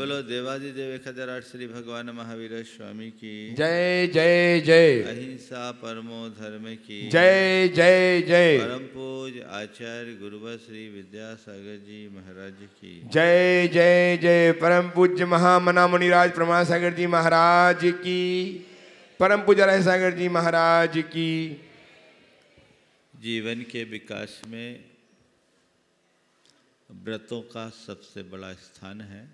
बोलो हजार आठ श्री भगवान महावीर स्वामी की जय जय जय अहिंसा परमो धर्म की जय जय जय परम पूज आचार्य गुरुव श्री विद्यासागर जी महाराज की जय जय जय परम पूज्य महामना मुनिराज परमा सागर जी महाराज की परम पूज राय सागर जी महाराज की जीवन के विकास में व्रतों का सबसे बड़ा स्थान है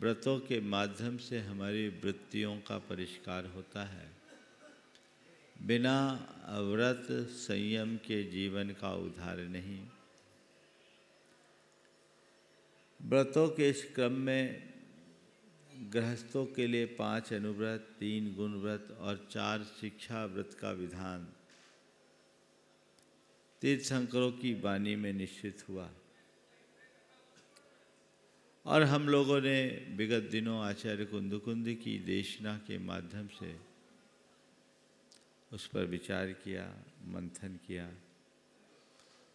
व्रतों के माध्यम से हमारी वृत्तियों का परिष्कार होता है बिना व्रत संयम के जीवन का उद्धार नहीं व्रतों के इस क्रम में गृहस्थों के लिए पांच अनुव्रत तीन गुण व्रत और चार शिक्षा व्रत का विधान शंकरों की वाणी में निश्चित हुआ और हम लोगों ने विगत दिनों आचार्य कुंदकुंद की देशना के माध्यम से उस पर विचार किया मंथन किया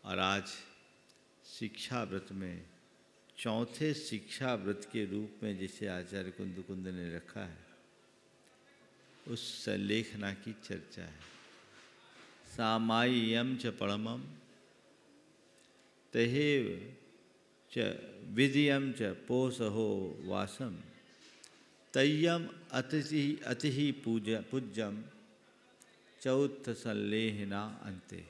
और आज शिक्षा व्रत में चौथे शिक्षा व्रत के रूप में जिसे आचार्य कुंदकुंद ने रखा है उस संलेखना की चर्चा है सामायम च परम तहेव च विधियम च पोषहो वासम तय्यम अतिथि अति पूज पूज्यम चौथ संलेहना अंते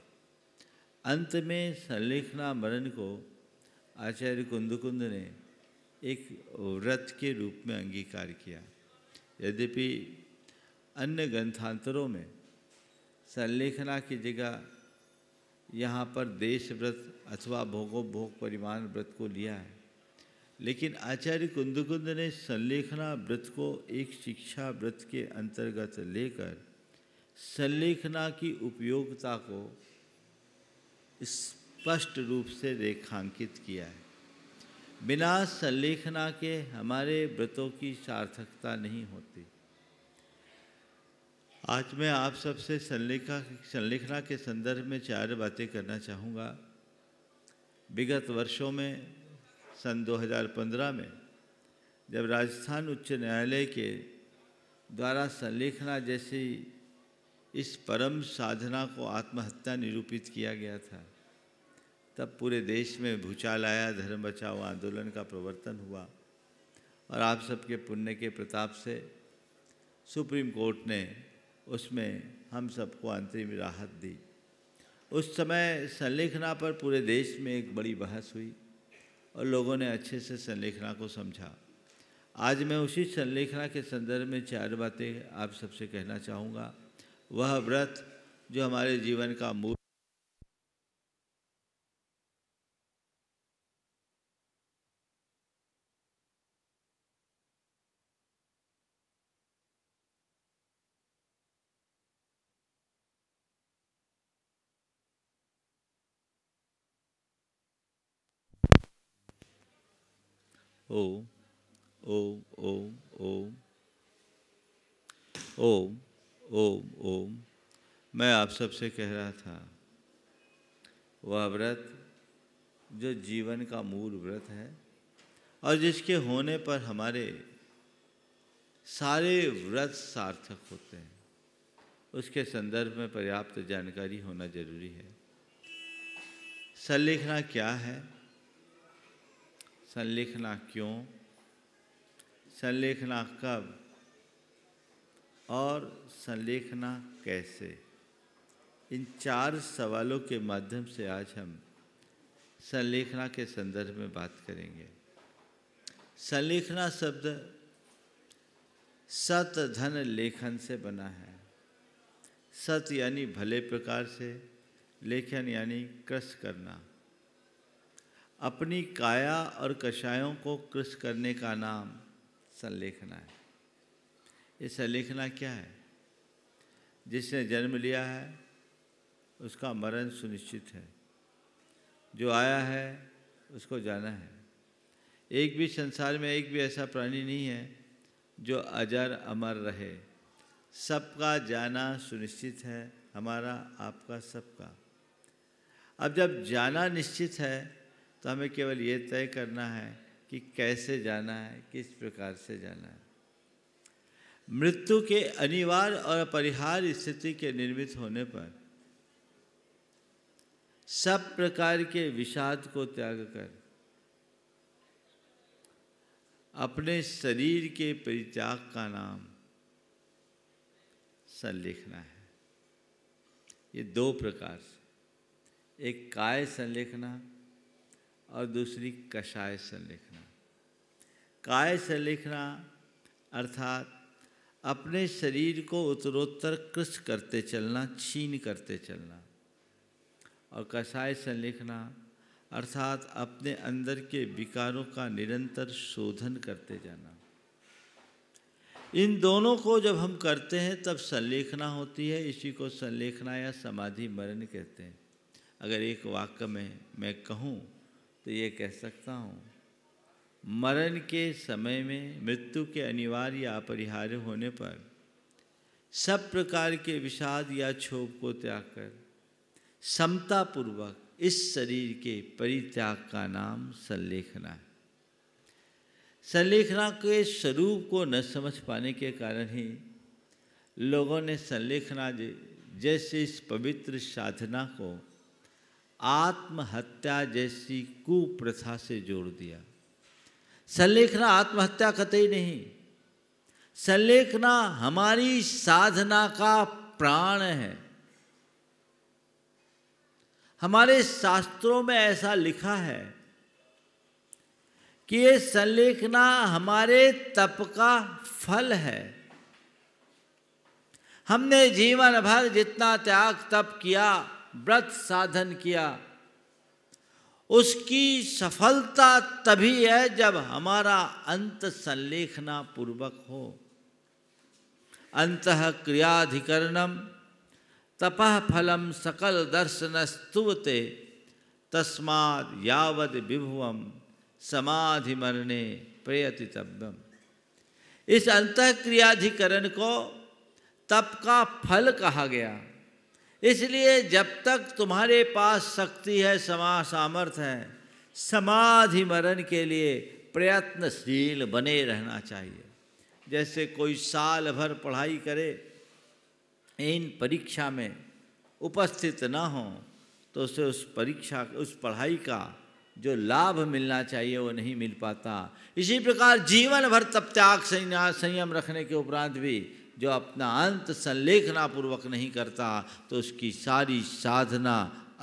अंत में संलेखना मरण को आचार्य कुंदकुंद ने एक व्रत के रूप में अंगीकार किया यद्यपि अन्य ग्रंथांतरों में संलेखना की जगह यहाँ पर देश व्रत अथवा भोगो भोग परिमाण व्रत को लिया है लेकिन आचार्य कुंदकुंद ने संलेखना व्रत को एक शिक्षा व्रत के अंतर्गत लेकर संलेखना की उपयोगिता को स्पष्ट रूप से रेखांकित किया है बिना संलेखना के हमारे व्रतों की सार्थकता नहीं होती आज मैं आप सबसे संलेखा संलेखना के संदर्भ में चार बातें करना चाहूँगा विगत वर्षों में सन 2015 में जब राजस्थान उच्च न्यायालय के द्वारा संलेखना जैसी इस परम साधना को आत्महत्या निरूपित किया गया था तब पूरे देश में भूचाल आया धर्म बचाओ आंदोलन का प्रवर्तन हुआ और आप सबके पुण्य के प्रताप से सुप्रीम कोर्ट ने उसमें हम सबको अंतरिम राहत दी उस समय संलेखना पर पूरे देश में एक बड़ी बहस हुई और लोगों ने अच्छे से संलेखना को समझा आज मैं उसी संलेखना के संदर्भ में चार बातें आप सबसे कहना चाहूँगा वह व्रत जो हमारे जीवन का मूल ओम ओम ओम ओम ओम ओम ओम मैं आप सबसे कह रहा था वह व्रत जो जीवन का मूल व्रत है और जिसके होने पर हमारे सारे व्रत सार्थक होते हैं उसके संदर्भ में पर्याप्त जानकारी होना जरूरी है लिखना क्या है संलिखना क्यों संलेखना कब और संलेखना कैसे इन चार सवालों के माध्यम से आज हम संलेखना के संदर्भ में बात करेंगे संलेखना शब्द सत धन लेखन से बना है सत यानी भले प्रकार से लेखन यानी क्रश करना अपनी काया और कषायों को कृष्ण करने का नाम संलेखना है ये संलेखना क्या है जिसने जन्म लिया है उसका मरण सुनिश्चित है जो आया है उसको जाना है एक भी संसार में एक भी ऐसा प्राणी नहीं है जो अजर अमर रहे सबका जाना सुनिश्चित है हमारा आपका सबका अब जब जाना निश्चित है तो हमें केवल ये तय करना है कि कैसे जाना है किस प्रकार से जाना है मृत्यु के अनिवार्य और अपरिहार्य स्थिति के निर्मित होने पर सब प्रकार के विषाद को त्याग कर अपने शरीर के परित्याग का नाम संलेखना है ये दो प्रकार से एक काय संलेखना और दूसरी कषाय संलेखना काय से लिखना अर्थात अपने शरीर को उत्तरोत्तर कृष्ण करते चलना छीन करते चलना और कषाय संलेखना अर्थात अपने अंदर के विकारों का निरंतर शोधन करते जाना इन दोनों को जब हम करते हैं तब संलेखना होती है इसी को संलेखना या समाधि मरण कहते हैं अगर एक वाक्य में मैं कहूँ तो ये कह सकता हूँ मरण के समय में मृत्यु के अनिवार्य या अपरिहार्य होने पर सब प्रकार के विषाद या क्षोभ को त्याग कर समतापूर्वक इस शरीर के परित्याग का नाम संलेखना है संलेखना के स्वरूप को न समझ पाने के कारण ही लोगों ने संलेखना जैसे इस पवित्र साधना को आत्महत्या जैसी कुप्रथा से जोड़ दिया संलेखना आत्महत्या कतई नहीं संलेखना हमारी साधना का प्राण है हमारे शास्त्रों में ऐसा लिखा है कि ये संलेखना हमारे तप का फल है हमने जीवन भर जितना त्याग तप किया व्रत साधन किया उसकी सफलता तभी है जब हमारा अंत संलेखना पूर्वक हो अंत क्रियाधिकरणम तपह फलम सकल स्तुवते तस्माद यावद विभुवम समाधि मरने प्रयतितव्यम इस अंत क्रियाधिकरण को तप का फल कहा गया इसलिए जब तक तुम्हारे पास शक्ति है समा सामर्थ्य है समाधि मरण के लिए प्रयत्नशील बने रहना चाहिए जैसे कोई साल भर पढ़ाई करे इन परीक्षा में उपस्थित न हो तो उसे उस परीक्षा उस पढ़ाई का जो लाभ मिलना चाहिए वो नहीं मिल पाता इसी प्रकार जीवन भर तप त्याग संयम रखने के उपरांत भी जो अपना अंत संलेखना पूर्वक नहीं करता तो उसकी सारी साधना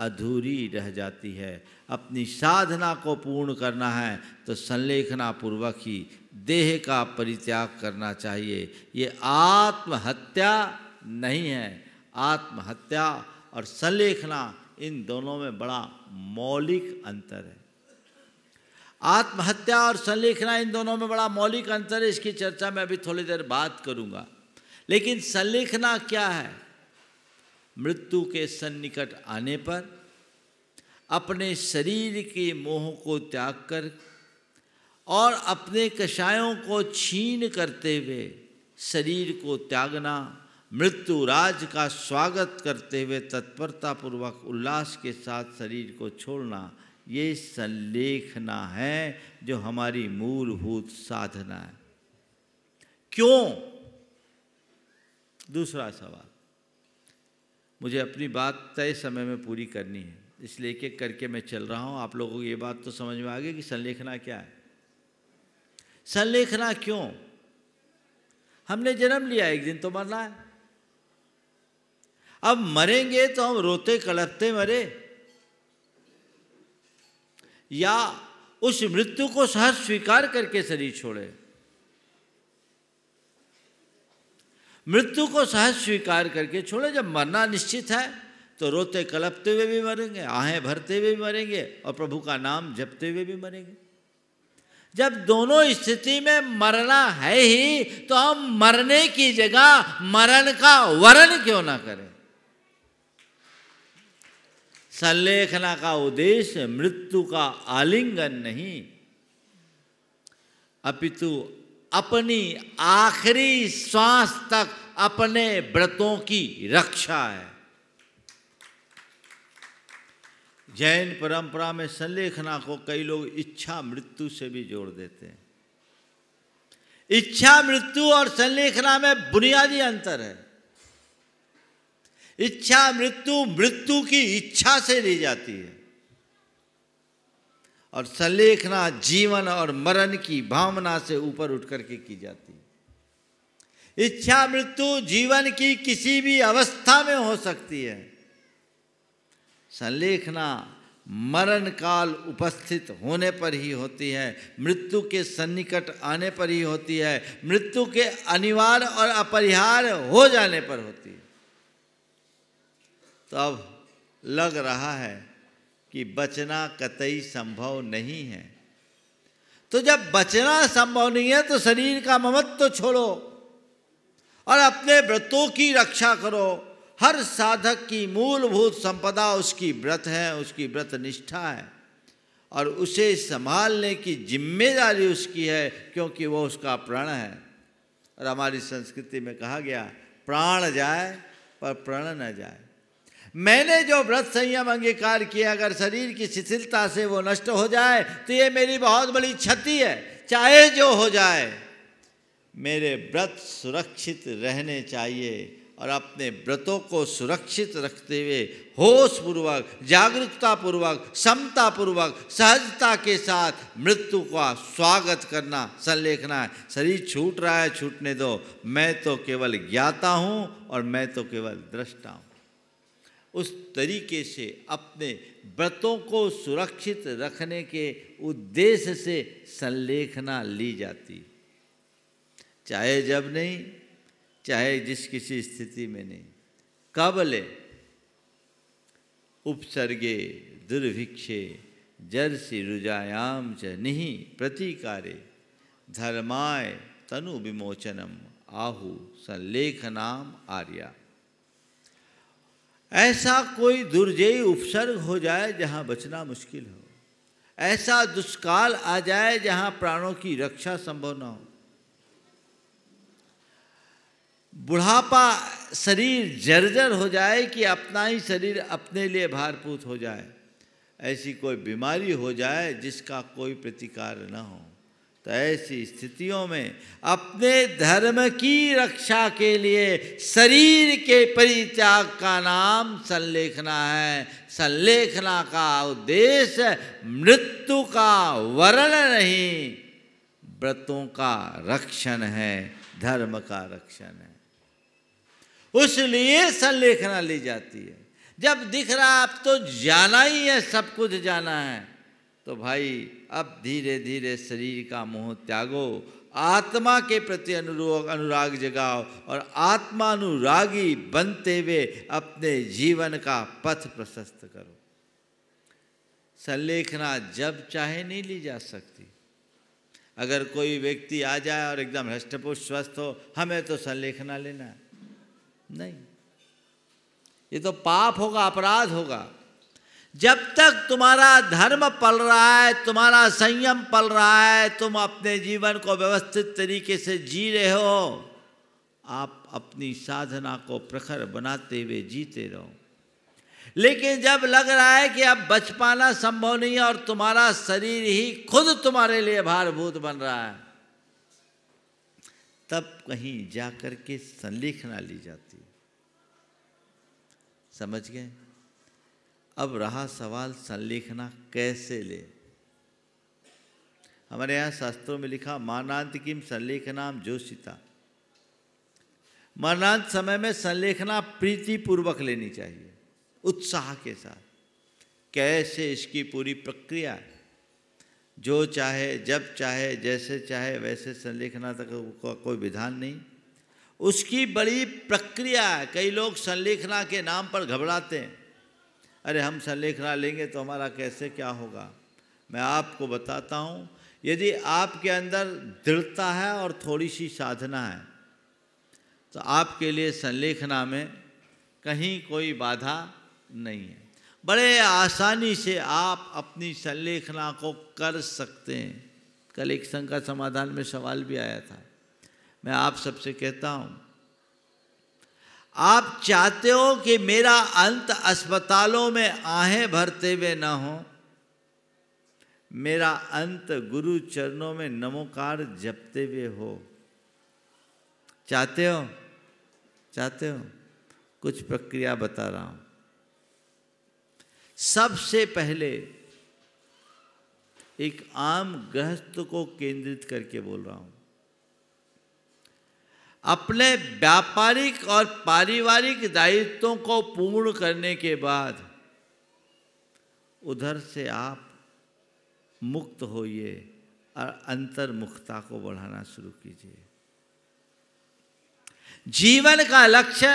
अधूरी रह जाती है अपनी साधना को पूर्ण करना है तो संलेखना पूर्वक ही देह का परित्याग करना चाहिए ये आत्महत्या नहीं है आत्महत्या और संलेखना इन दोनों में बड़ा मौलिक अंतर है आत्महत्या और संलेखना इन दोनों में बड़ा मौलिक अंतर है इसकी चर्चा मैं अभी थोड़ी देर बात करूंगा लेकिन संलेखना क्या है मृत्यु के सन्निकट आने पर अपने शरीर के मोह को त्याग कर और अपने कषायों को छीन करते हुए शरीर को त्यागना मृत्यु राज का स्वागत करते हुए तत्परतापूर्वक उल्लास के साथ शरीर को छोड़ना ये संलेखना है जो हमारी मूलभूत साधना है क्यों दूसरा सवाल मुझे अपनी बात तय समय में पूरी करनी है इसलिए एक एक करके मैं चल रहा हूँ आप लोगों को ये बात तो समझ में आ गई कि संलेखना क्या है संलेखना क्यों हमने जन्म लिया एक दिन तो मरना है अब मरेंगे तो हम रोते कलपते मरे या उस मृत्यु को सहज स्वीकार करके शरीर छोड़े मृत्यु को सहज स्वीकार करके छोड़े जब मरना निश्चित है तो रोते कलपते हुए भी मरेंगे आहें भरते हुए भी मरेंगे और प्रभु का नाम जपते हुए भी मरेंगे जब दोनों स्थिति में मरना है ही तो हम मरने की जगह मरण का वरण क्यों ना करें संलेखना का उद्देश्य मृत्यु का आलिंगन नहीं अपितु अपनी आखिरी सांस तक अपने व्रतों की रक्षा है जैन परंपरा में संलेखना को कई लोग इच्छा मृत्यु से भी जोड़ देते हैं इच्छा मृत्यु और संलेखना में बुनियादी अंतर है इच्छा मृत्यु मृत्यु की इच्छा से ली जाती है और संलेखना जीवन और मरण की भावना से ऊपर उठ करके की जाती है इच्छा मृत्यु जीवन की किसी भी अवस्था में हो सकती है संलेखना मरण काल उपस्थित होने पर ही होती है मृत्यु के सन्निकट आने पर ही होती है मृत्यु के अनिवार्य और अपरिहार्य हो जाने पर होती है तब तो लग रहा है कि बचना कतई संभव नहीं है तो जब बचना संभव नहीं है तो शरीर का ममत्व तो छोड़ो और अपने व्रतों की रक्षा करो हर साधक की मूलभूत संपदा उसकी व्रत है उसकी व्रत निष्ठा है और उसे संभालने की जिम्मेदारी उसकी है क्योंकि वो उसका प्राण है और हमारी संस्कृति में कहा गया प्राण जाए पर प्रण न जाए मैंने जो व्रत संयम अंगीकार किया अगर शरीर की शिथिलता से वो नष्ट हो जाए तो ये मेरी बहुत बड़ी क्षति है चाहे जो हो जाए मेरे व्रत सुरक्षित रहने चाहिए और अपने व्रतों को सुरक्षित रखते हुए होश पूर्वक जागरूकता पूर्वक समता पूर्वक सहजता के साथ मृत्यु का स्वागत करना संलेखना है शरीर छूट रहा है छूटने दो मैं तो केवल ज्ञाता हूँ और मैं तो केवल दृष्टा हूँ उस तरीके से अपने व्रतों को सुरक्षित रखने के उद्देश्य से संलेखना ली जाती चाहे जब नहीं चाहे जिस किसी स्थिति में नहीं कब ले उपसर्गे दुर्भिक्षे जर्सी रुजायाम च नहीं प्रतिकारे धर्माय तनु विमोचनम आहु संलेखनाम आर्या ऐसा कोई दुर्जयी उपसर्ग हो जाए जहाँ बचना मुश्किल हो ऐसा दुष्काल आ जाए जहाँ प्राणों की रक्षा संभव न हो बुढ़ापा शरीर जर्जर हो जाए कि अपना ही शरीर अपने लिए भारपूत हो जाए ऐसी कोई बीमारी हो जाए जिसका कोई प्रतिकार न हो तो ऐसी स्थितियों में अपने धर्म की रक्षा के लिए शरीर के परित्याग का नाम संलेखना है संलेखना का उद्देश्य मृत्यु का वरण नहीं व्रतों का रक्षण है धर्म का रक्षण है उस लिए संलेखना ली जाती है जब दिख रहा आप तो जाना ही है सब कुछ जाना है तो भाई अब धीरे धीरे शरीर का मोह त्यागो आत्मा के प्रति अनुरोग अनुराग जगाओ और आत्मानुरागी बनते हुए अपने जीवन का पथ प्रशस्त करो संलेखना जब चाहे नहीं ली जा सकती अगर कोई व्यक्ति आ जाए और एकदम हृष्टपुष्ट स्वस्थ हो हमें तो संलेखना लेना है नहीं ये तो पाप होगा अपराध होगा जब तक तुम्हारा धर्म पल रहा है तुम्हारा संयम पल रहा है तुम अपने जीवन को व्यवस्थित तरीके से जी रहे हो आप अपनी साधना को प्रखर बनाते हुए जीते रहो लेकिन जब लग रहा है कि अब बच पाना संभव नहीं है और तुम्हारा शरीर ही खुद तुम्हारे लिए भारभूत बन रहा है तब कहीं जा के संलेखना ली जाती समझ गए अब रहा सवाल संलेखना कैसे ले हमारे यहाँ शास्त्रों में लिखा मानांत किम संलेखना जोशिता मरणांत समय में संलेखना प्रीतिपूर्वक लेनी चाहिए उत्साह के साथ कैसे इसकी पूरी प्रक्रिया जो चाहे जब चाहे जैसे चाहे वैसे संलेखना तक का कोई विधान नहीं उसकी बड़ी प्रक्रिया है कई लोग संलेखना के नाम पर घबराते हैं अरे हम संलेख लेंगे तो हमारा कैसे क्या होगा मैं आपको बताता हूँ यदि आपके अंदर दृढ़ता है और थोड़ी सी साधना है तो आपके लिए संलेखना में कहीं कोई बाधा नहीं है बड़े आसानी से आप अपनी संलेखना को कर सकते हैं कल एक संघ का समाधान में सवाल भी आया था मैं आप सबसे कहता हूँ आप चाहते हो कि मेरा अंत अस्पतालों में आहें भरते हुए ना हो मेरा अंत गुरु चरणों में नमोकार जपते हुए हो चाहते हो चाहते हो कुछ प्रक्रिया बता रहा हूं सबसे पहले एक आम गृहस्थ को केंद्रित करके बोल रहा हूं अपने व्यापारिक और पारिवारिक दायित्वों को पूर्ण करने के बाद उधर से आप मुक्त होइए और अंतर्मुखता को बढ़ाना शुरू कीजिए जीवन का लक्ष्य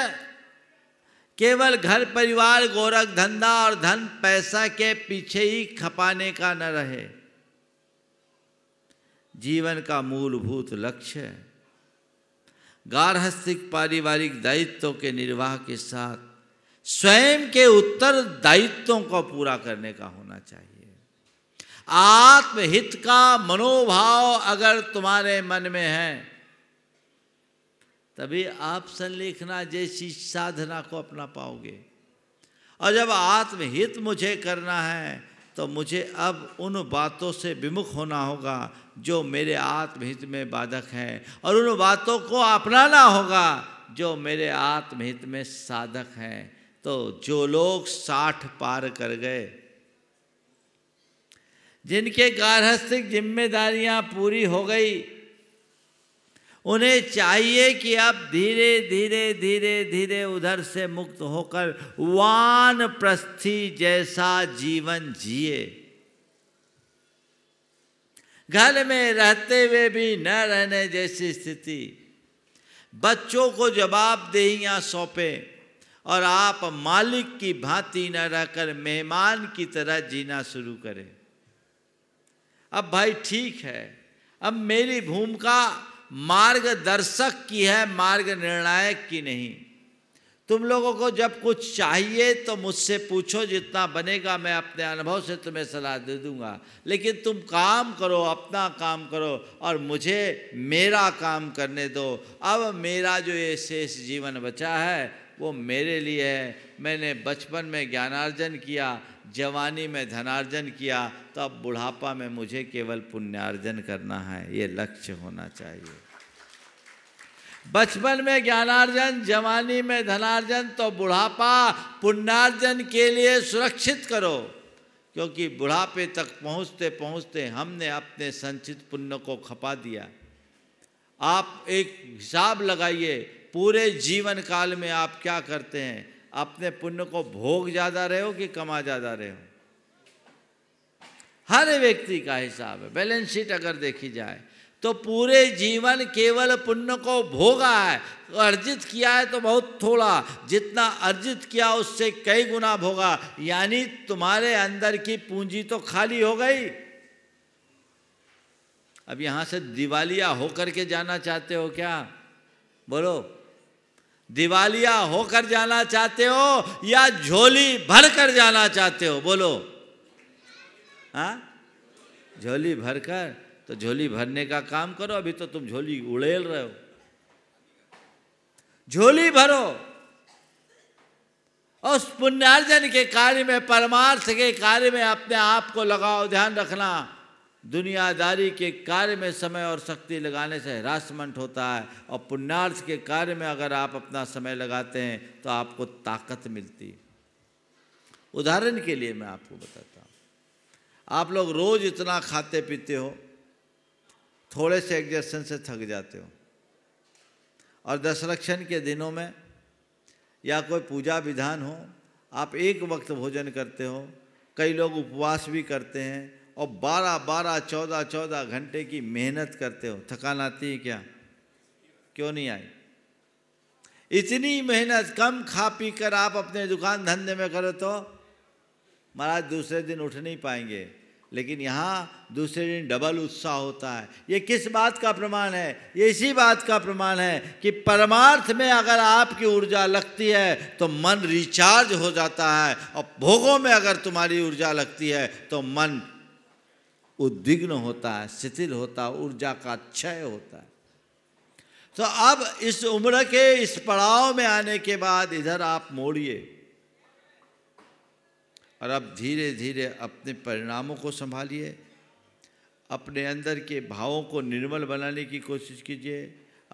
केवल घर परिवार गोरख धंधा और धन पैसा के पीछे ही खपाने का न रहे जीवन का मूलभूत लक्ष्य गार्हस्थिक पारिवारिक दायित्व के निर्वाह के साथ स्वयं के उत्तर दायित्वों को पूरा करने का होना चाहिए आत्महित का मनोभाव अगर तुम्हारे मन में है तभी आप संलेखना जैसी साधना को अपना पाओगे और जब आत्महित मुझे करना है तो मुझे अब उन बातों से विमुख होना होगा जो मेरे आत्महित में बाधक हैं और उन बातों को अपनाना होगा जो मेरे आत्महित में साधक हैं तो जो लोग साठ पार कर गए जिनके गार्हस्थिक जिम्मेदारियां पूरी हो गई उन्हें चाहिए कि अब धीरे धीरे धीरे धीरे उधर से मुक्त होकर वान प्रस्थी जैसा जीवन जिए घर में रहते हुए भी न रहने जैसी स्थिति बच्चों को जवाबदेहियाँ सौंपे और आप मालिक की भांति न रहकर मेहमान की तरह जीना शुरू करें अब भाई ठीक है अब मेरी भूमिका मार्गदर्शक की है मार्ग निर्णायक की नहीं तुम लोगों को जब कुछ चाहिए तो मुझसे पूछो जितना बनेगा मैं अपने अनुभव से तुम्हें सलाह दे दूंगा लेकिन तुम काम करो अपना काम करो और मुझे मेरा काम करने दो अब मेरा जो ये शेष जीवन बचा है वो मेरे लिए है मैंने बचपन में ज्ञानार्जन किया जवानी में धनार्जन किया तो अब बुढ़ापा में मुझे केवल पुण्यार्जन करना है ये लक्ष्य होना चाहिए बचपन में ज्ञानार्जन जवानी में धनार्जन तो बुढ़ापा पुण्यार्जन के लिए सुरक्षित करो क्योंकि बुढ़ापे तक पहुंचते पहुंचते हमने अपने संचित पुण्य को खपा दिया आप एक हिसाब लगाइए पूरे जीवन काल में आप क्या करते हैं अपने पुण्य को भोग ज़्यादा रहे हो कि कमा ज़्यादा रहे हो हर व्यक्ति का हिसाब है बैलेंस शीट अगर देखी जाए तो पूरे जीवन केवल पुण्य को भोगा है तो अर्जित किया है तो बहुत थोड़ा जितना अर्जित किया उससे कई गुना भोगा यानी तुम्हारे अंदर की पूंजी तो खाली हो गई अब यहां से दिवालिया होकर के जाना चाहते हो क्या बोलो दिवालिया होकर जाना चाहते हो या झोली भर कर जाना चाहते हो बोलो हा झोली भरकर तो झोली भरने का काम करो अभी तो तुम झोली उड़ेल रहे हो झोली भरो और उस पुण्यार्जन के कार्य में परमार्थ के कार्य में अपने आप को लगाओ ध्यान रखना दुनियादारी के कार्य में समय और शक्ति लगाने से हरासमेंट होता है और पुण्यार्थ के कार्य में अगर आप अपना समय लगाते हैं तो आपको ताकत मिलती है उदाहरण के लिए मैं आपको बताता हूँ आप लोग रोज़ इतना खाते पीते हो थोड़े से एग्जर्सन से थक जाते हो और दसरक्षण के दिनों में या कोई पूजा विधान हो आप एक वक्त भोजन करते हो कई लोग उपवास भी करते हैं और बारह बारह चौदह चौदह घंटे की मेहनत करते हो थकान आती है क्या क्यों नहीं आई इतनी मेहनत कम खा पी कर आप अपने दुकान धंधे में करो तो महाराज दूसरे दिन उठ नहीं पाएंगे लेकिन यहाँ दूसरे दिन डबल उत्साह होता है ये किस बात का प्रमाण है ये इसी बात का प्रमाण है कि परमार्थ में अगर आपकी ऊर्जा लगती है तो मन रिचार्ज हो जाता है और भोगों में अगर तुम्हारी ऊर्जा लगती है तो मन उद्विग्न होता है शिथिल होता है ऊर्जा का क्षय होता है तो अब इस उम्र के इस पड़ाव में आने के बाद इधर आप मोड़िए और अब धीरे धीरे अपने परिणामों को संभालिए अपने अंदर के भावों को निर्मल बनाने की कोशिश कीजिए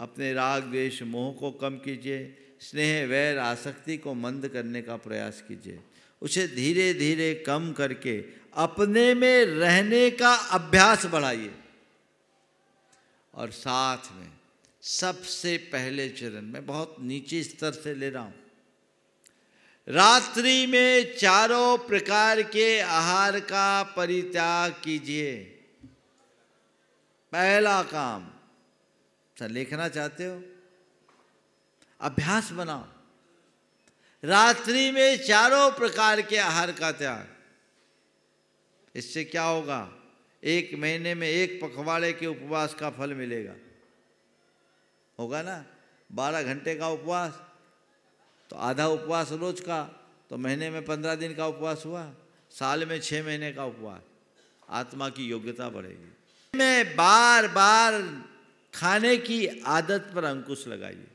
अपने राग द्वेष मोह को कम कीजिए स्नेह वैर आसक्ति को मंद करने का प्रयास कीजिए उसे धीरे धीरे कम करके अपने में रहने का अभ्यास बढ़ाइए और साथ में सबसे पहले चरण मैं बहुत नीचे स्तर से ले रहा हूँ रात्रि में चारों प्रकार के आहार का परित्याग कीजिए पहला काम सर लिखना चाहते हो अभ्यास बनाओ रात्रि में चारों प्रकार के आहार का त्याग इससे क्या होगा एक महीने में एक पखवाड़े के उपवास का फल मिलेगा होगा ना बारह घंटे का उपवास तो आधा उपवास रोज का तो महीने में पंद्रह दिन का उपवास हुआ साल में छः महीने का उपवास आत्मा की योग्यता बढ़ेगी में बार बार खाने की आदत पर अंकुश लगाइए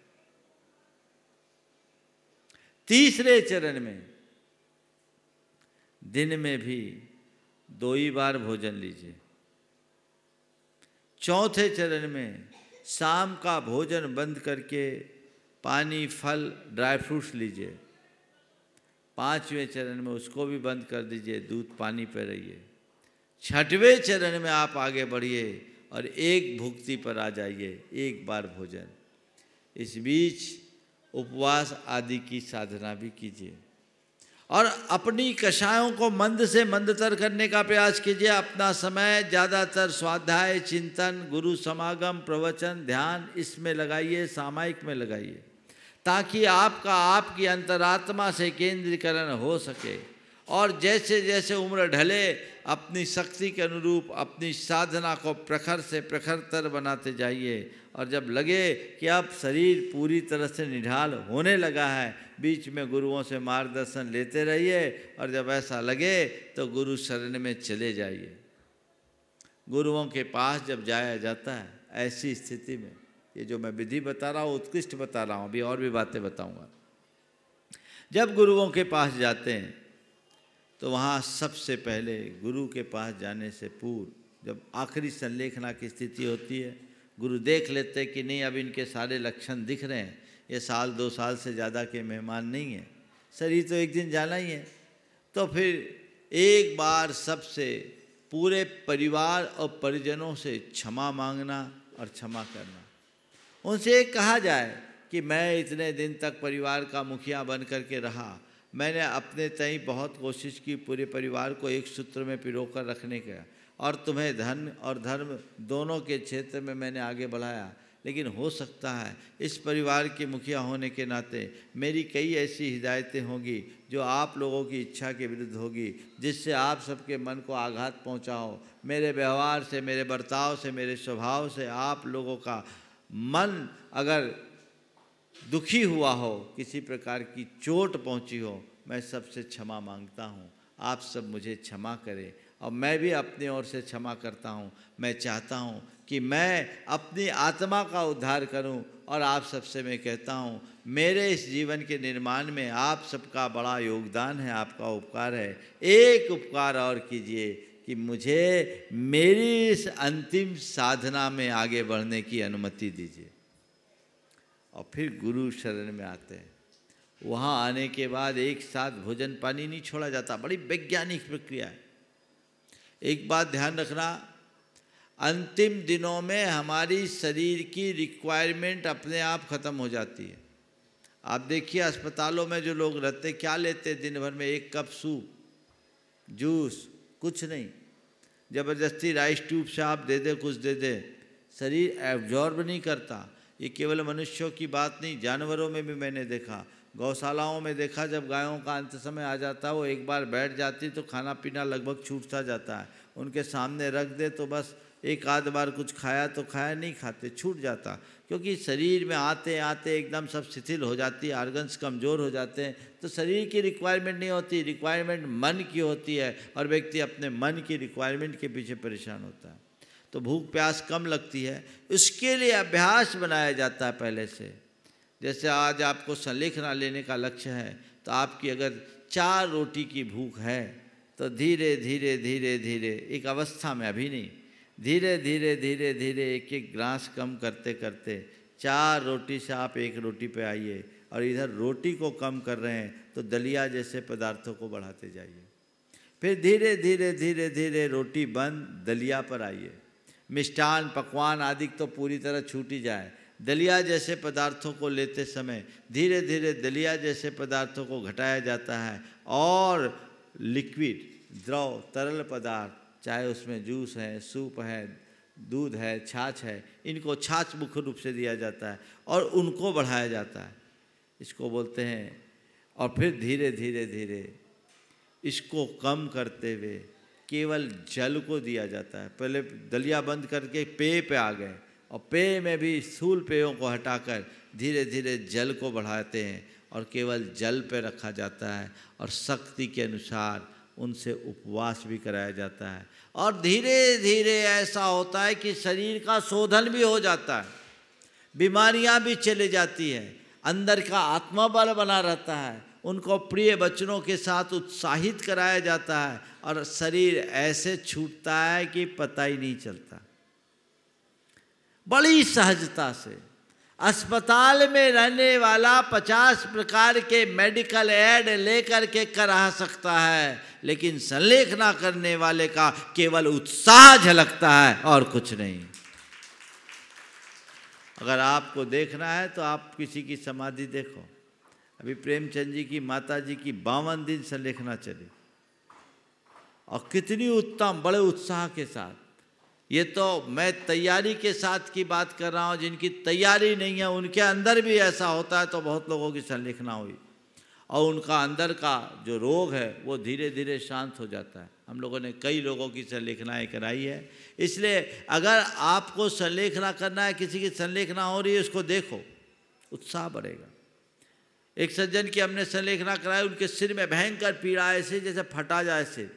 तीसरे चरण में दिन में भी दो ही बार भोजन लीजिए चौथे चरण में शाम का भोजन बंद करके पानी फल ड्राई फ्रूट्स लीजिए पांचवें चरण में उसको भी बंद कर दीजिए दूध पानी पर रहिए छठवें चरण में आप आगे बढ़िए और एक भुक्ति पर आ जाइए एक बार भोजन इस बीच उपवास आदि की साधना भी कीजिए और अपनी कषायों को मंद से मंदतर करने का प्रयास कीजिए अपना समय ज़्यादातर स्वाध्याय चिंतन गुरु समागम प्रवचन ध्यान इसमें लगाइए सामायिक में लगाइए ताकि आपका आपकी अंतरात्मा से केंद्रीकरण हो सके और जैसे जैसे उम्र ढले अपनी शक्ति के अनुरूप अपनी साधना को प्रखर से प्रखर तर बनाते जाइए और जब लगे कि अब शरीर पूरी तरह से निढाल होने लगा है बीच में गुरुओं से मार्गदर्शन लेते रहिए और जब ऐसा लगे तो गुरु शरण में चले जाइए गुरुओं के पास जब जाया जाता है ऐसी स्थिति में ये जो मैं विधि बता रहा हूँ उत्कृष्ट बता रहा हूँ अभी और भी बातें बताऊँगा जब गुरुओं के पास जाते हैं तो वहाँ सबसे पहले गुरु के पास जाने से पूर्व जब आखिरी संलेखना की स्थिति होती है गुरु देख लेते कि नहीं अब इनके सारे लक्षण दिख रहे हैं ये साल दो साल से ज़्यादा के मेहमान नहीं हैं शरीर तो एक दिन जाना ही है तो फिर एक बार सबसे पूरे परिवार और परिजनों से क्षमा मांगना और क्षमा करना उनसे कहा जाए कि मैं इतने दिन तक परिवार का मुखिया बन करके रहा मैंने अपने तय बहुत कोशिश की पूरे परिवार को एक सूत्र में पिरो कर रखने का और तुम्हें धन और धर्म दोनों के क्षेत्र में मैंने आगे बढ़ाया लेकिन हो सकता है इस परिवार के मुखिया होने के नाते मेरी कई ऐसी हिदायतें होंगी जो आप लोगों की इच्छा के विरुद्ध होगी जिससे आप सबके मन को आघात पहुंचाओ मेरे व्यवहार से मेरे बर्ताव से मेरे स्वभाव से आप लोगों का मन अगर दुखी हुआ हो किसी प्रकार की चोट पहुंची हो मैं सबसे क्षमा मांगता हूँ आप सब मुझे क्षमा करें और मैं भी अपने ओर से क्षमा करता हूँ मैं चाहता हूँ कि मैं अपनी आत्मा का उद्धार करूँ और आप सबसे मैं कहता हूँ मेरे इस जीवन के निर्माण में आप सबका बड़ा योगदान है आपका उपकार है एक उपकार और कीजिए कि मुझे मेरी इस अंतिम साधना में आगे बढ़ने की अनुमति दीजिए और फिर गुरु शरण में आते हैं वहाँ आने के बाद एक साथ भोजन पानी नहीं छोड़ा जाता बड़ी वैज्ञानिक प्रक्रिया है एक बात ध्यान रखना अंतिम दिनों में हमारी शरीर की रिक्वायरमेंट अपने आप ख़त्म हो जाती है आप देखिए अस्पतालों में जो लोग रहते क्या लेते दिन भर में एक कप सूप जूस कुछ नहीं ज़बरदस्ती राइस ट्यूब से आप दे दे कुछ दे दे शरीर एब्जॉर्ब नहीं करता ये केवल मनुष्यों की बात नहीं जानवरों में भी मैंने देखा गौशालाओं में देखा जब गायों का अंत समय आ जाता है वो एक बार बैठ जाती तो खाना पीना लगभग छूटता जाता है उनके सामने रख दे तो बस एक आध बार कुछ खाया तो खाया नहीं खाते छूट जाता क्योंकि शरीर में आते आते एकदम सब शिथिल हो जाती है आर्गन्स कमज़ोर हो जाते हैं तो शरीर की रिक्वायरमेंट नहीं होती रिक्वायरमेंट मन की होती है और व्यक्ति अपने मन की रिक्वायरमेंट के पीछे परेशान होता है तो भूख प्यास कम लगती है उसके लिए अभ्यास बनाया जाता है पहले से जैसे आज आपको संलेखना लेने का लक्ष्य है तो आपकी अगर चार रोटी की भूख है तो धीरे धीरे धीरे धीरे एक अवस्था में अभी नहीं धीरे धीरे धीरे धीरे एक एक ग्रास कम करते करते चार रोटी से आप एक रोटी पे आइए और इधर रोटी को कम कर रहे हैं तो दलिया जैसे पदार्थों को बढ़ाते जाइए फिर धीरे धीरे धीरे धीरे रोटी बंद दलिया पर आइए मिष्ठान पकवान आदि तो पूरी तरह छूट ही जाए दलिया जैसे पदार्थों को लेते समय धीरे धीरे दलिया जैसे पदार्थों को घटाया जाता है और लिक्विड द्रव तरल पदार्थ चाहे उसमें जूस है सूप है दूध है छाछ है इनको छाछ मुख्य रूप से दिया जाता है और उनको बढ़ाया जाता है इसको बोलते हैं और फिर धीरे धीरे धीरे इसको कम करते हुए केवल जल को दिया जाता है पहले दलिया बंद करके पेय पे आ गए और पेय में भी स्थूल पेयों को हटाकर धीरे धीरे जल को बढ़ाते हैं और केवल जल पे रखा जाता है और शक्ति के अनुसार उनसे उपवास भी कराया जाता है और धीरे धीरे ऐसा होता है कि शरीर का शोधन भी हो जाता है बीमारियां भी चले जाती है अंदर का आत्मा बल बना रहता है उनको प्रिय बच्चों के साथ उत्साहित कराया जाता है और शरीर ऐसे छूटता है कि पता ही नहीं चलता बड़ी सहजता से अस्पताल में रहने वाला पचास प्रकार के मेडिकल एड लेकर के करा सकता है लेकिन संलेखना करने वाले का केवल उत्साह झलकता है और कुछ नहीं अगर आपको देखना है तो आप किसी की समाधि देखो अभी प्रेमचंद जी की माता जी की बावन दिन संलेखना चली और कितनी उत्तम बड़े उत्साह के साथ ये तो मैं तैयारी के साथ की बात कर रहा हूँ जिनकी तैयारी नहीं है उनके अंदर भी ऐसा होता है तो बहुत लोगों की संलिखना हुई और उनका अंदर का जो रोग है वो धीरे धीरे शांत हो जाता है हम लोगों ने कई लोगों की संलेखनाएँ कराई है इसलिए अगर आपको संलेखना करना है किसी की संलेखना हो रही है उसको देखो उत्साह बढ़ेगा एक सज्जन की हमने संलेखना कराई उनके सिर में भयंकर पीड़ा ऐसे जैसे फटा जाए सिर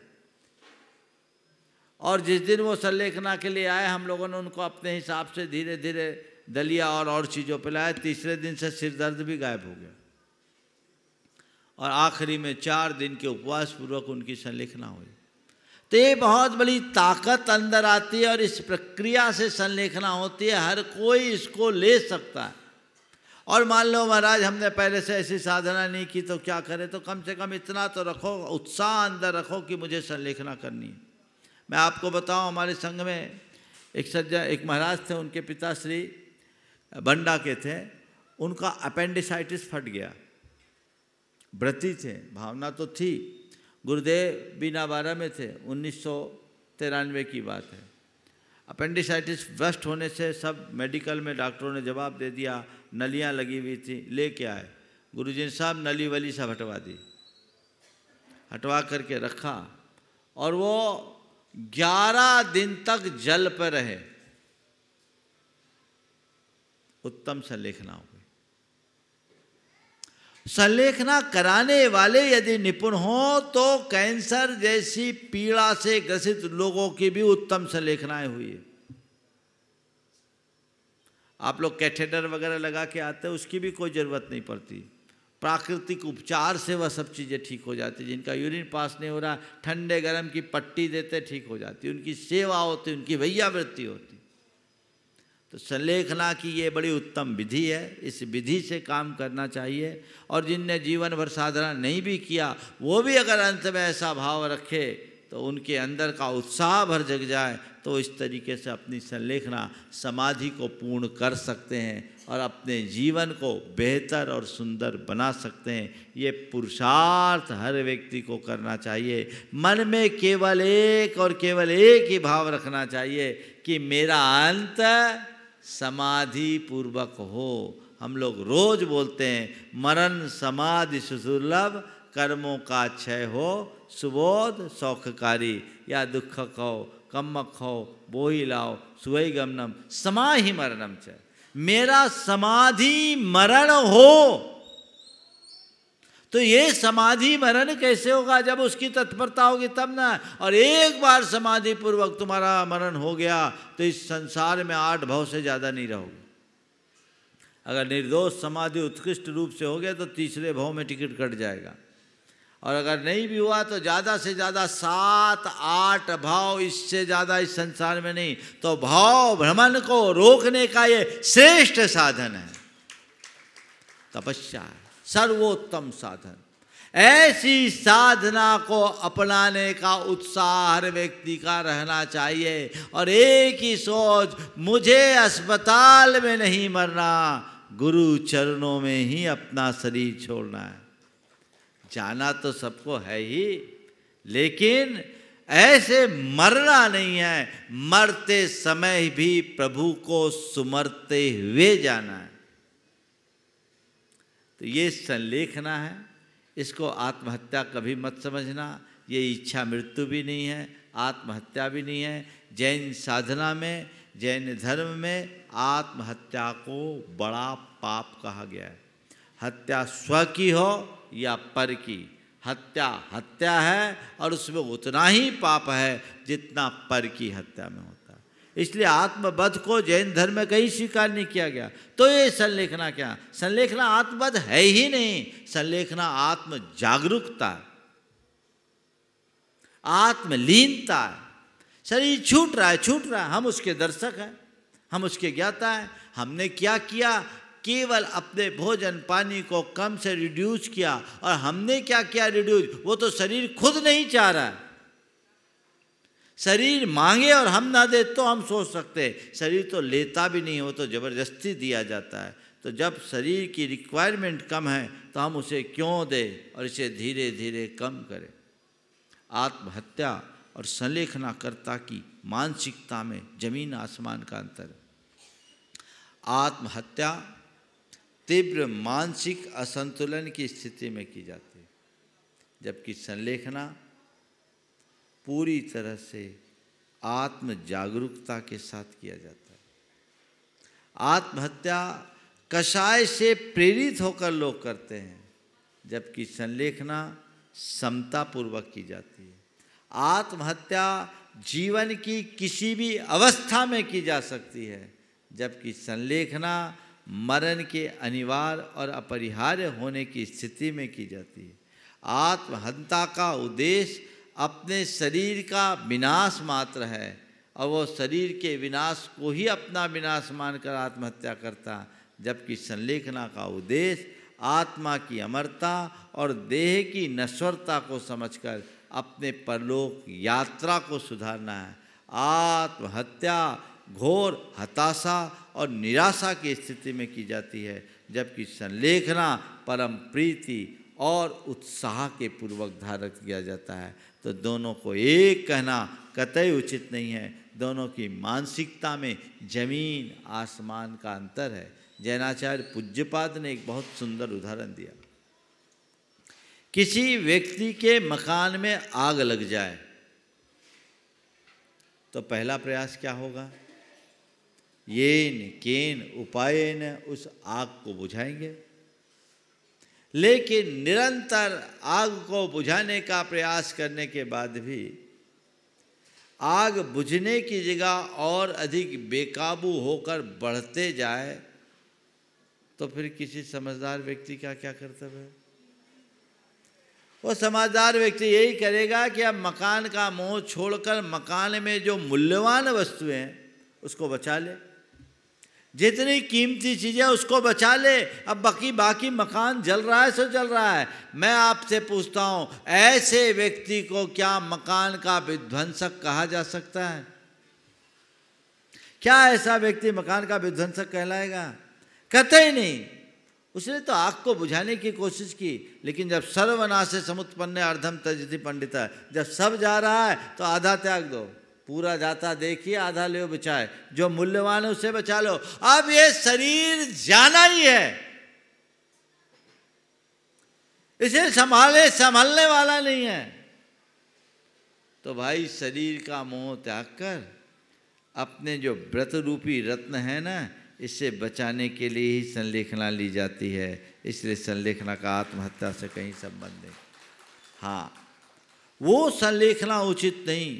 और जिस दिन वो सरलेखना के लिए आए हम लोगों ने उनको अपने हिसाब से धीरे धीरे दलिया और और चीज़ों लाया तीसरे दिन से सिर दर्द भी गायब हो गया और आखिरी में चार दिन के उपवास पूर्वक उनकी संलेखना हुई तो ये बहुत बड़ी ताकत अंदर आती है और इस प्रक्रिया से संलेखना होती है हर कोई इसको ले सकता है और मान लो महाराज हमने पहले से ऐसी साधना नहीं की तो क्या करें तो कम से कम इतना तो रखो उत्साह अंदर रखो कि मुझे संलेखना करनी है मैं आपको बताऊं हमारे संघ में एक सज्जा एक महाराज थे उनके पिता श्री बंडा के थे उनका अपेंडिसाइटिस फट गया व्रती थे भावना तो थी गुरुदेव बिना बारह में थे उन्नीस की बात है अपेंडिसाइटिस वस्ट होने से सब मेडिकल में डॉक्टरों ने जवाब दे दिया नलियाँ लगी हुई थी ले के आए गुरुजी साहब नली वली सब हटवा दी हटवा करके रखा और वो ग्यारह दिन तक जल पर रहे उत्तम संलेखना हो गई संलेखना कराने वाले यदि निपुण हो तो कैंसर जैसी पीड़ा से ग्रसित लोगों की भी उत्तम संलेखनाएं हुई है आप लोग कैथेटर वगैरह लगा के आते हैं उसकी भी कोई ज़रूरत नहीं पड़ती प्राकृतिक उपचार से वह सब चीज़ें ठीक हो जाती जिनका यूरिन पास नहीं हो रहा ठंडे गर्म की पट्टी देते ठीक हो जाती उनकी सेवा होती उनकी वैयावृत्ति होती तो संलेखना की ये बड़ी उत्तम विधि है इस विधि से काम करना चाहिए और जिनने जीवन भर साधना नहीं भी किया वो भी अगर अंत में ऐसा भाव रखे तो उनके अंदर का उत्साह भर जग जाए तो इस तरीके से अपनी संलेखना समाधि को पूर्ण कर सकते हैं और अपने जीवन को बेहतर और सुंदर बना सकते हैं ये पुरुषार्थ हर व्यक्ति को करना चाहिए मन में केवल एक और केवल एक ही भाव रखना चाहिए कि मेरा अंत समाधि पूर्वक हो हम लोग रोज बोलते हैं मरण समाधि सुदुर्लभ कर्मों का क्षय हो सुबोध सौखकारी या दुख खो कम्मक हो बोही लाओ सुवई गमनम समा ही मरणम चय मेरा समाधि मरण हो तो ये समाधि मरण कैसे होगा जब उसकी तत्परता होगी तब ना और एक बार समाधि पूर्वक तुम्हारा मरण हो गया तो इस संसार में आठ भाव से ज़्यादा नहीं रहोगे अगर निर्दोष समाधि उत्कृष्ट रूप से हो गया तो तीसरे भाव में टिकट कट जाएगा और अगर नहीं भी हुआ तो ज़्यादा से ज़्यादा सात आठ भाव इससे ज़्यादा इस संसार में नहीं तो भाव भ्रमण को रोकने का ये श्रेष्ठ साधन है तपस्या है सर्वोत्तम साधन ऐसी साधना को अपनाने का उत्साह हर व्यक्ति का रहना चाहिए और एक ही सोच मुझे अस्पताल में नहीं मरना गुरु चरणों में ही अपना शरीर छोड़ना है जाना तो सबको है ही लेकिन ऐसे मरना नहीं है मरते समय भी प्रभु को सुमरते हुए जाना है तो ये संलेखना है इसको आत्महत्या कभी मत समझना ये इच्छा मृत्यु भी नहीं है आत्महत्या भी नहीं है जैन साधना में जैन धर्म में आत्महत्या को बड़ा पाप कहा गया है हत्या स्व की हो या पर की हत्या हत्या है और उसमें उतना ही पाप है जितना पर की हत्या में होता है इसलिए आत्मबध को जैन धर्म में कहीं स्वीकार नहीं किया गया तो ये संलेखना क्या संलेखना आत्मबद्ध है ही नहीं संलेखना आत्म जागरूकता है आत्मलीनता है शरीर छूट रहा है छूट रहा है हम उसके दर्शक हैं हम उसके ज्ञाता हैं हमने क्या किया केवल अपने भोजन पानी को कम से रिड्यूस किया और हमने क्या किया रिड्यूस वो तो शरीर खुद नहीं चाह रहा है शरीर मांगे और हम ना दे तो हम सोच सकते हैं शरीर तो लेता भी नहीं हो तो ज़बरदस्ती दिया जाता है तो जब शरीर की रिक्वायरमेंट कम है तो हम उसे क्यों दे और इसे धीरे धीरे कम करें आत्महत्या और संलेखनाकर्ता की मानसिकता में जमीन आसमान का अंतर है आत्महत्या तीव्र मानसिक असंतुलन की स्थिति में की जाती है जबकि संलेखना पूरी तरह से आत्म जागरूकता के साथ किया जाता है आत्महत्या कषाय से प्रेरित होकर लोग करते हैं जबकि संलेखना समतापूर्वक की जाती है आत्महत्या जीवन की किसी भी अवस्था में की जा सकती है जबकि संलेखना मरण के अनिवार्य और अपरिहार्य होने की स्थिति में की जाती है आत्महत्या का उद्देश्य अपने शरीर का विनाश मात्र है और वो शरीर के विनाश को ही अपना विनाश मानकर आत्महत्या करता जबकि संलेखना का उद्देश्य आत्मा की अमरता और देह की नश्वरता को समझकर अपने परलोक यात्रा को सुधारना है आत्महत्या घोर हताशा और निराशा की स्थिति में की जाती है जबकि संलेखना परम प्रीति और उत्साह के पूर्वक धारक किया जाता है तो दोनों को एक कहना कतई उचित नहीं है दोनों की मानसिकता में जमीन आसमान का अंतर है जैनाचार्य पूज्यपाद ने एक बहुत सुंदर उदाहरण दिया किसी व्यक्ति के मकान में आग लग जाए तो पहला प्रयास क्या होगा न केन न उस आग को बुझाएंगे लेकिन निरंतर आग को बुझाने का प्रयास करने के बाद भी आग बुझने की जगह और अधिक बेकाबू होकर बढ़ते जाए तो फिर किसी समझदार व्यक्ति का क्या कर्तव्य है वो समझदार व्यक्ति यही करेगा कि अब मकान का मोह छोड़कर मकान में जो मूल्यवान वस्तुएं हैं उसको बचा ले जितनी कीमती चीज़ें उसको बचा ले अब बाकी बाकी मकान जल रहा है सो जल रहा है मैं आपसे पूछता हूं ऐसे व्यक्ति को क्या मकान का विध्वंसक कहा जा सकता है क्या ऐसा व्यक्ति मकान का विध्वंसक कहलाएगा कहते ही नहीं उसने तो आग को बुझाने की कोशिश की लेकिन जब सर्वनाश समुत्पन्न अर्धम पंडित है जब सब जा रहा है तो आधा त्याग दो पूरा जाता देखिए आधा ले बचाए जो मूल्यवान है उसे बचा लो अब ये शरीर जाना ही है इसे संभाले संभालने वाला नहीं है तो भाई शरीर का मोह त्याग कर अपने जो व्रत रूपी रत्न है ना इसे बचाने के लिए ही संलेखना ली जाती है इसलिए संलेखना का आत्महत्या से कहीं संबंध नहीं हाँ वो संलेखना उचित नहीं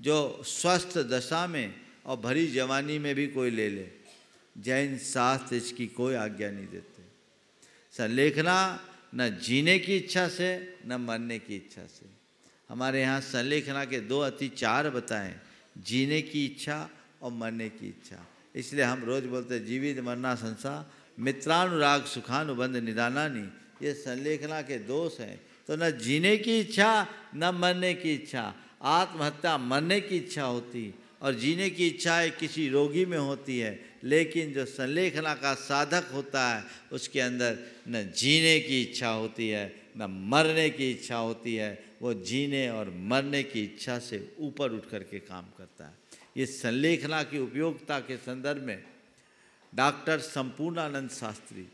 जो स्वस्थ दशा में और भरी जवानी में भी कोई ले ले जैन शास्त्र इसकी कोई आज्ञा नहीं देते संलेखना न जीने की इच्छा से न मरने की इच्छा से हमारे यहाँ संलेखना के दो अति चार बताएं जीने की इच्छा और मरने की इच्छा इसलिए हम रोज बोलते जीवित मरना संसा मित्रानुराग सुखानुबंध निदानानी ये संलेखना के दोष हैं तो न जीने की इच्छा न मरने की इच्छा आत्महत्या मरने की इच्छा होती और जीने की है किसी रोगी में होती है लेकिन जो संलेखना का साधक होता है उसके अंदर न जीने की इच्छा होती है न मरने की इच्छा होती है वो जीने और मरने की इच्छा से ऊपर उठ कर के काम करता है ये संलेखना की उपयोगिता के संदर्भ में डॉक्टर संपूर्णानंद शास्त्री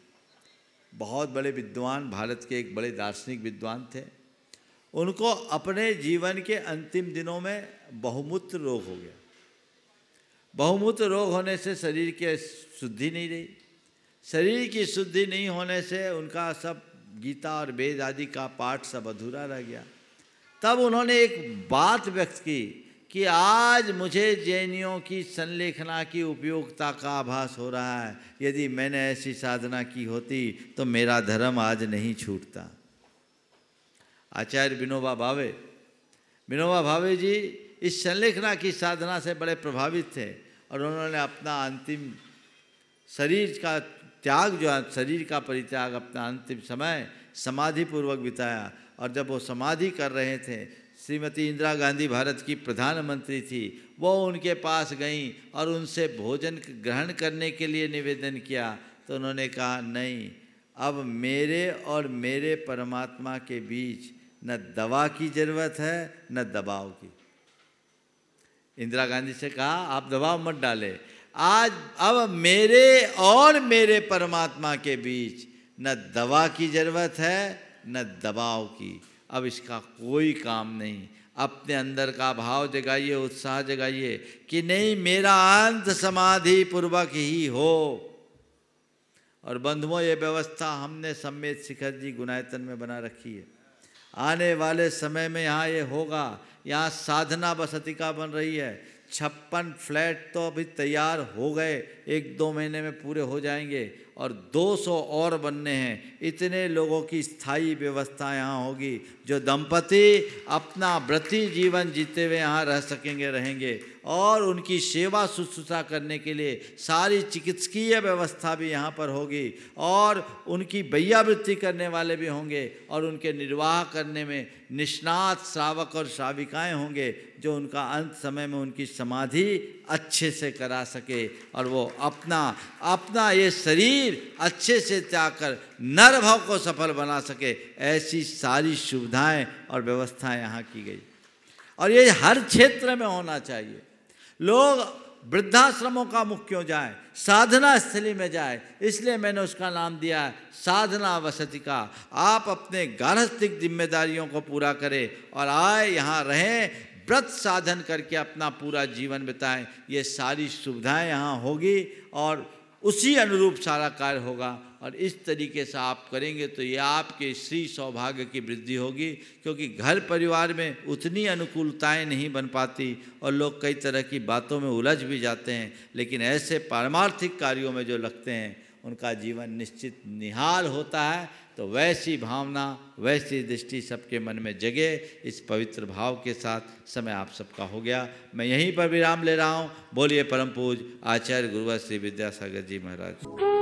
बहुत बड़े विद्वान भारत के एक बड़े दार्शनिक विद्वान थे उनको अपने जीवन के अंतिम दिनों में बहुमूत्र रोग हो गया बहुमूत्र रोग होने से शरीर की शुद्धि नहीं रही शरीर की शुद्धि नहीं होने से उनका सब गीता और वेद आदि का पाठ सब अधूरा रह गया तब उन्होंने एक बात व्यक्त की कि आज मुझे जैनियों की संलेखना की उपयोगिता का आभास हो रहा है यदि मैंने ऐसी साधना की होती तो मेरा धर्म आज नहीं छूटता आचार्य विनोबा भावे विनोबा भावे जी इस संलेखना की साधना से बड़े प्रभावित थे और उन्होंने अपना अंतिम शरीर का त्याग जो है शरीर का परित्याग अपना अंतिम समय समाधि पूर्वक बिताया और जब वो समाधि कर रहे थे श्रीमती इंदिरा गांधी भारत की प्रधानमंत्री थी वो उनके पास गईं और उनसे भोजन ग्रहण करने के लिए निवेदन किया तो उन्होंने कहा नहीं अब मेरे और मेरे परमात्मा के बीच न दवा की ज़रूरत है न दबाव की इंदिरा गांधी से कहा आप दबाव मत डाले आज अब मेरे और मेरे परमात्मा के बीच न दवा की ज़रूरत है न दबाव की अब इसका कोई काम नहीं अपने अंदर का भाव जगाइए उत्साह जगाइए कि नहीं मेरा अंत समाधि पूर्वक ही हो और बंधुओं ये व्यवस्था हमने सम्मेद शिखर जी गुनायतन में बना रखी है आने वाले समय में यहाँ ये होगा यहाँ साधना बसतिका बन रही है छप्पन फ्लैट तो अभी तैयार हो गए एक दो महीने में पूरे हो जाएंगे और 200 और बनने हैं इतने लोगों की स्थायी व्यवस्था यहाँ होगी जो दंपति अपना व्रती जीवन जीते हुए यहाँ रह सकेंगे रहेंगे और उनकी सेवा शुश्रूषा करने के लिए सारी चिकित्सकीय व्यवस्था भी यहाँ पर होगी और उनकी भैयावृत्ति करने वाले भी होंगे और उनके निर्वाह करने में निष्णात श्रावक और श्राविकाएँ होंगे जो उनका अंत समय में उनकी समाधि अच्छे से करा सके और वो अपना अपना ये शरीर अच्छे से त्याग कर नर भाव को सफल बना सके ऐसी सारी सुविधाएं और व्यवस्थाएं यहाँ की गई और ये हर क्षेत्र में होना चाहिए लोग वृद्धाश्रमों का मुख क्यों जाए साधना स्थली में जाए इसलिए मैंने उसका नाम दिया है साधना वसतिका आप अपने गारहस्थिक जिम्मेदारियों को पूरा करें और आए यहाँ रहें व्रत साधन करके अपना पूरा जीवन बिताएं ये सारी सुविधाएं यहाँ होगी और उसी अनुरूप सारा कार्य होगा और इस तरीके से आप करेंगे तो ये आपके श्री सौभाग्य की वृद्धि होगी क्योंकि घर परिवार में उतनी अनुकूलताएं नहीं बन पाती और लोग कई तरह की बातों में उलझ भी जाते हैं लेकिन ऐसे पारमार्थिक कार्यों में जो लगते हैं उनका जीवन निश्चित निहाल होता है तो वैसी भावना वैसी दृष्टि सबके मन में जगे इस पवित्र भाव के साथ समय आप सबका हो गया मैं यहीं पर विराम ले रहा हूँ बोलिए परम पूज आचार्य गुरुवर श्री विद्यासागर जी महाराज